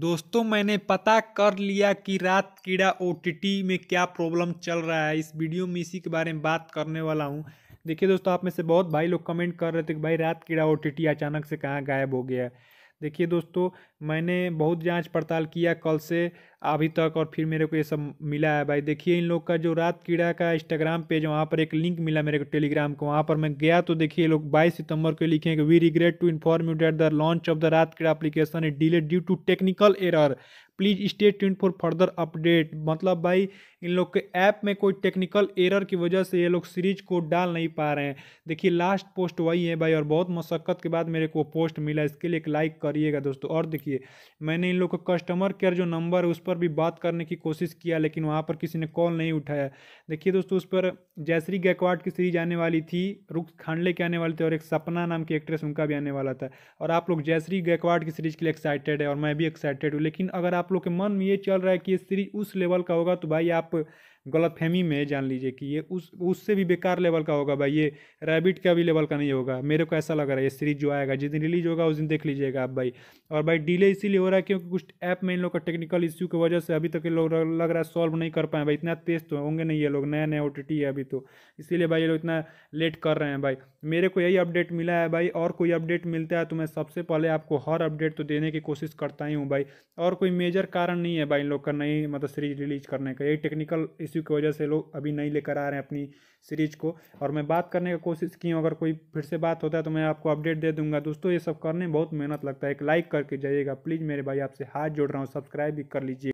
दोस्तों मैंने पता कर लिया कि रात कीड़ा ओ में क्या प्रॉब्लम चल रहा है इस वीडियो में इसी के बारे में बात करने वाला हूँ देखिए दोस्तों आप में से बहुत भाई लोग कमेंट कर रहे थे कि भाई रात कीड़ा ओ अचानक से कहाँ गायब हो गया देखिए दोस्तों मैंने बहुत जांच पड़ताल किया कल से अभी तक और फिर मेरे को ये सब मिला है भाई देखिए इन लोग का जो रात कीड़ा का इंस्टाग्राम पेज वहाँ पर एक लिंक मिला मेरे को टेलीग्राम को वहाँ पर मैं गया तो देखिए लोग बाईस सितंबर को लिखे कि we regret to inform you that the launch of the Raat Keeda application is delay due to technical error please stay tune for further update मतलब भाई इन लोग के ऐप में कोई टेक्निकल एरर की वजह से ये लोग सीरीज को डाल नहीं पा रहे हैं देखिए लास्ट पोस्ट वही है भाई और बहुत मशक्क़त के बाद मेरे को पोस्ट मिला इसके लिए एक लाइक करिएगा दोस्तों और देखिए मैंने इन लोग का कस्टमर केयर जो नंबर है उस पर पर भी बात करने की कोशिश किया लेकिन वहाँ पर किसी ने कॉल नहीं उठाया देखिए दोस्तों उस पर जयश्री गायकवाड़ की सीरीज आने वाली थी रुख खांडले की आने वाली थी और एक सपना नाम की एक्ट्रेस उनका भी आने वाला था और आप लोग जयश्री गायकवाड़ की सीरीज के लिए एक्साइटेड है और मैं भी एक्साइटेड हूँ लेकिन अगर आप लोग के मन में ये चल रहा है कि ये सीरीज उस लेवल का होगा तो भाई आप गलत फहमी में जान लीजिए कि ये उस उससे भी बेकार लेवल का होगा भाई ये रैबिट का भी लेवल का नहीं होगा मेरे को ऐसा लग रहा है ये सीरीज जो आएगा जिस दिन रिलीज होगा उस दिन देख लीजिएगा आप भाई और भाई डिले इसीलिए हो रहा है क्योंकि कुछ ऐप में इन लोग का टेक्निकल इश्यू की वजह से अभी तक ये लोग लग रहा है सॉल्व नहीं कर पाए भाई इतना तेज तो होंगे नहीं ये लोग नया नया ओ है अभी तो इसीलिए भाई ये लोग इतना लेट कर रहे हैं भाई मेरे को यही अपडेट मिला है भाई और कोई अपडेट मिलता है तो मैं सबसे पहले आपको हर अपडेट तो देने की कोशिश करता ही हूँ भाई और कोई मेजर कारण नहीं है भाई इन लोग का नहीं मतलब सीरीज रिलीज करने का यही टेक्निकल इश्यू की वजह से लोग अभी नहीं लेकर आ रहे हैं अपनी सीरीज को और मैं बात करने का कोशिश की हूँ अगर कोई फिर से बात होता है तो मैं आपको अपडेट दे दूंगा दोस्तों ये सब करने में बहुत मेहनत लगता है एक लाइक करके जाइएगा प्लीज़ मेरे भाई आपसे हाथ जोड़ रहा हूँ सब्सक्राइब भी कर लीजिए